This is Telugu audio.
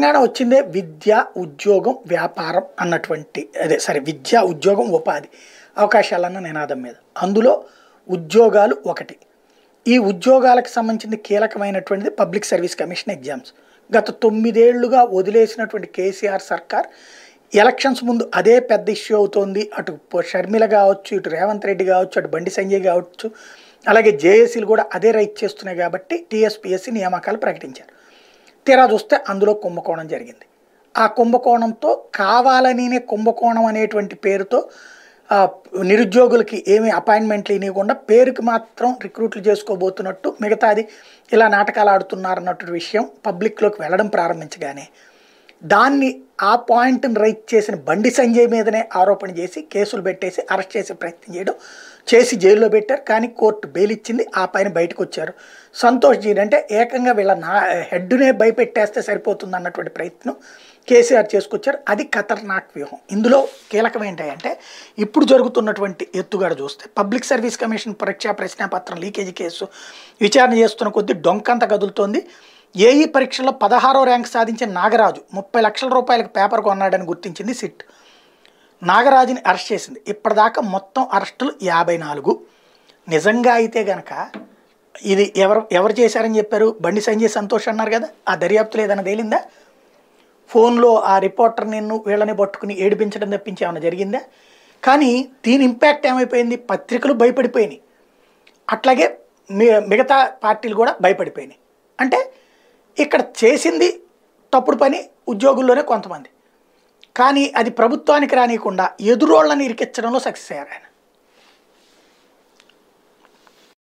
తెలంగాణ వచ్చిందే విద్య ఉద్యోగం వ్యాపారం అన్నటువంటి అదే సరే విద్య ఉద్యోగం ఉపాధి అవకాశాలన్న నినాదం మీద అందులో ఉద్యోగాలు ఒకటి ఈ ఉద్యోగాలకు సంబంధించిన కీలకమైనటువంటిది పబ్లిక్ సర్వీస్ కమిషన్ ఎగ్జామ్స్ గత తొమ్మిదేళ్లుగా వదిలేసినటువంటి కేసీఆర్ సర్కార్ ఎలక్షన్స్ ముందు అదే పెద్ద ఇష్యూ అవుతోంది అటు షర్మిల కావచ్చు ఇటు రేవంత్ రెడ్డి కావచ్చు అటు బండి సంజయ్ కావచ్చు అలాగే జేఏసీలు కూడా అదే రైట్ చేస్తున్నాయి కాబట్టి టీఎస్పీఎస్సీ నియామకాలు ప్రకటించారు తీరా చూస్తే అందులో కుంభకోణం జరిగింది ఆ కుంభకోణంతో కావాలనినే కుంభకోణం అనేటువంటి పేరుతో నిరుద్యోగులకి ఏమి అపాయింట్మెంట్లు ఇవ్వకుండా పేరుకి మాత్రం రిక్రూట్లు చేసుకోబోతున్నట్టు మిగతాది ఇలా నాటకాలు ఆడుతున్నారన్నటువంటి విషయం పబ్లిక్లోకి వెళ్ళడం ప్రారంభించగానే దాన్ని ఆ పాయింట్ని రైట్ చేసిన బండి సంజయ్ మీదనే ఆరోపణ చేసి కేసులు పెట్టేసి అరెస్ట్ చేసే ప్రయత్నం చేయడం చేసి జైల్లో పెట్టారు కానీ కోర్టు బెయిల్ ఇచ్చింది ఆ పైన బయటకు వచ్చారు సంతోష్ జీని అంటే ఏకంగా వీళ్ళ నా హెడ్నే భయపెట్టేస్తే సరిపోతుంది అన్నటువంటి ప్రయత్నం కేసీఆర్ చేసుకొచ్చారు అది ఖతర్నాక్ వ్యూహం ఇందులో కీలకం ఏంటంటే ఇప్పుడు జరుగుతున్నటువంటి ఎత్తుగాడు చూస్తే పబ్లిక్ సర్వీస్ కమిషన్ పరీక్షా ప్రశ్నాపత్రం లీకేజీ కేసు విచారణ చేస్తున్న కొద్దీ డొంకంత కదులుతోంది ఏఈ పరీక్షలో పదహారో ర్యాంక్ సాధించిన నాగరాజు ముప్పై లక్షల రూపాయలకు పేపర్ కొన్నాడని గుర్తించింది సిట్ నాగరాజుని అరెస్ట్ చేసింది ఇప్పటిదాకా మొత్తం అరెస్టులు యాభై నాలుగు నిజంగా అయితే గనక ఇది ఎవరు ఎవరు చేశారని చెప్పారు బండి సంజయ్ సంతోష్ అన్నారు కదా ఆ దర్యాప్తులు ఏదైనా తేలిందా ఫోన్లో ఆ రిపోర్టర్ నిన్ను వీళ్ళని పట్టుకుని ఏడిపించడం తప్పించి ఏమైనా జరిగిందా కానీ దీని ఇంపాక్ట్ ఏమైపోయింది పత్రికలు భయపడిపోయినాయి అట్లాగే మిగతా పార్టీలు కూడా భయపడిపోయినాయి అంటే ఇక్కడ చేసింది తప్పుడు పని ఉద్యోగుల్లోనే కొంతమంది కానీ అది ప్రభుత్వానికి రానియకుండా ఎదురోళ్ళని ఇరికించడంలో సక్సెస్ అయ్యారు ఆయన